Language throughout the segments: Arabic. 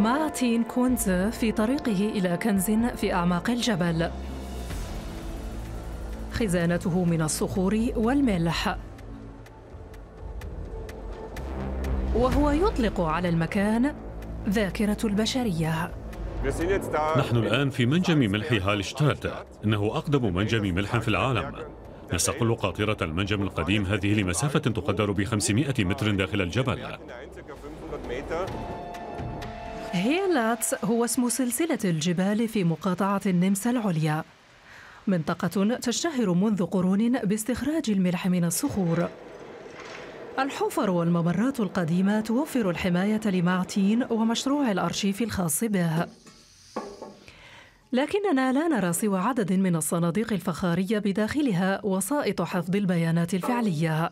مع تين كونز في طريقه إلى كنز في أعماق الجبل خزانته من الصخور والملح وهو يطلق على المكان ذاكرة البشرية نحن الآن في منجم ملح هالشتاد إنه أقدم منجم ملح في العالم نستقل قاطرة المنجم القديم هذه لمسافة تقدر ب 500 متر داخل الجبل هيلاتس هو اسم سلسلة الجبال في مقاطعة النمسا العليا منطقة تشتهر منذ قرون باستخراج الملح من الصخور الحفر والممرات القديمة توفر الحماية لمعتين ومشروع الأرشيف الخاص به لكننا لا نرى سوى عدد من الصناديق الفخارية بداخلها وسائط حفظ البيانات الفعلية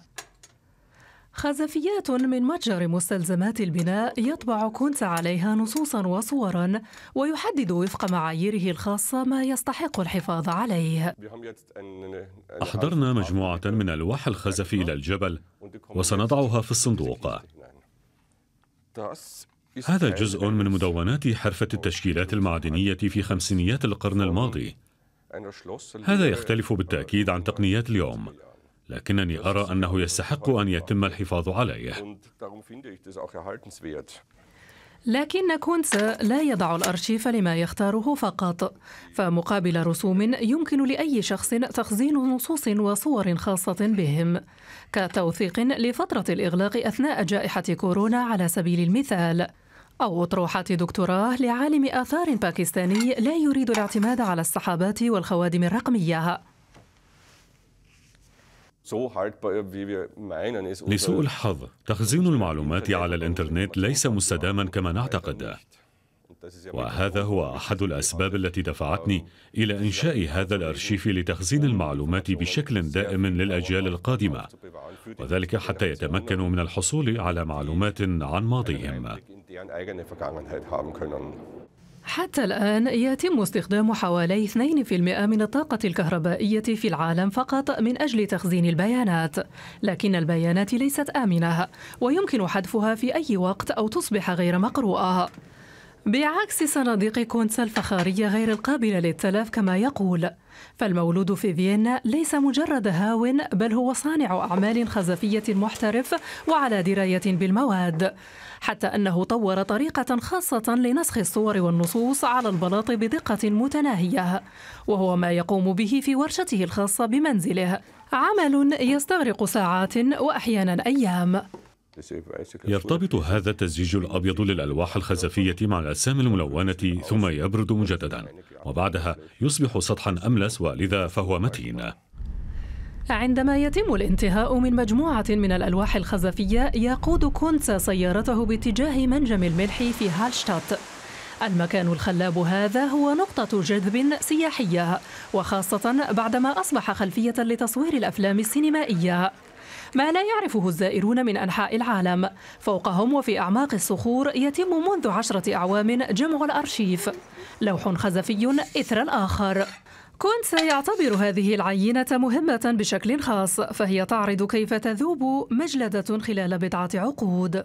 خزفيات من متجر مستلزمات البناء يطبع كونت عليها نصوصا وصورا ويحدد وفق معاييره الخاصة ما يستحق الحفاظ عليه أحضرنا مجموعة من ألواح الخزفي إلى الجبل وسنضعها في الصندوق هذا جزء من مدونات حرفة التشكيلات المعدنية في خمسينيات القرن الماضي هذا يختلف بالتأكيد عن تقنيات اليوم لكنني أرى أنه يستحق أن يتم الحفاظ عليه لكن كونتس لا يضع الأرشيف لما يختاره فقط فمقابل رسوم يمكن لأي شخص تخزين نصوص وصور خاصة بهم كتوثيق لفترة الإغلاق أثناء جائحة كورونا على سبيل المثال أو أطروحات دكتوراه لعالم آثار باكستاني لا يريد الاعتماد على السحابات والخوادم الرقمية لسوء الحظ تخزين المعلومات على الانترنت ليس مستداما كما نعتقد وهذا هو احد الاسباب التي دفعتني الى انشاء هذا الارشيف لتخزين المعلومات بشكل دائم للاجيال القادمه وذلك حتى يتمكنوا من الحصول على معلومات عن ماضيهم حتى الآن يتم استخدام حوالي 2% من الطاقة الكهربائية في العالم فقط من أجل تخزين البيانات لكن البيانات ليست آمنة ويمكن حذفها في أي وقت أو تصبح غير مقروءة بعكس صناديق كونتسا الفخارية غير القابلة للتلاف كما يقول فالمولود في فيينا ليس مجرد هاو بل هو صانع أعمال خزفية محترف وعلى دراية بالمواد حتى أنه طور طريقة خاصة لنسخ الصور والنصوص على البلاط بدقة متناهية وهو ما يقوم به في ورشته الخاصة بمنزله عمل يستغرق ساعات وأحيانا أيام يرتبط هذا التزييج الأبيض للألواح الخزفية مع الأجسام الملونة ثم يبرد مجددا وبعدها يصبح سطحا أملس ولذا فهو متين عندما يتم الانتهاء من مجموعة من الألواح الخزفية يقود كونت سيارته باتجاه منجم الملح في هالشتات المكان الخلاب هذا هو نقطة جذب سياحية وخاصة بعدما أصبح خلفية لتصوير الأفلام السينمائية ما لا يعرفه الزائرون من أنحاء العالم فوقهم وفي أعماق الصخور يتم منذ عشرة أعوام جمع الأرشيف لوح خزفي إثر الآخر كونت يعتبر هذه العينة مهمة بشكل خاص فهي تعرض كيف تذوب مجلدة خلال بضعة عقود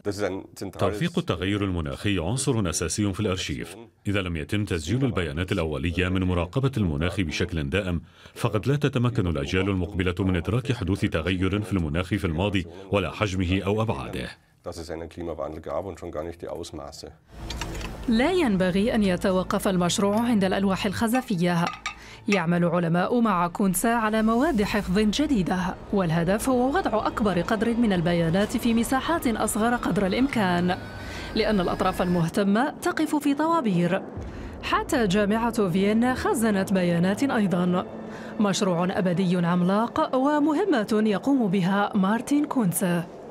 ترفيق التغير المناخي عنصر أساسي في الأرشيف إذا لم يتم تسجيل البيانات الأولية من مراقبة المناخ بشكل دائم فقد لا تتمكن الأجيال المقبلة من إدراك حدوث تغير في المناخ في الماضي ولا حجمه أو أبعاده لا ينبغي أن يتوقف المشروع عند الألواح الخزفية يعمل علماء مع كونسا على مواد حفظ جديدة والهدف هو وضع أكبر قدر من البيانات في مساحات أصغر قدر الإمكان لأن الأطراف المهتمة تقف في طوابير حتى جامعة فيينا خزنت بيانات أيضا مشروع أبدي عملاق ومهمة يقوم بها مارتن كونسا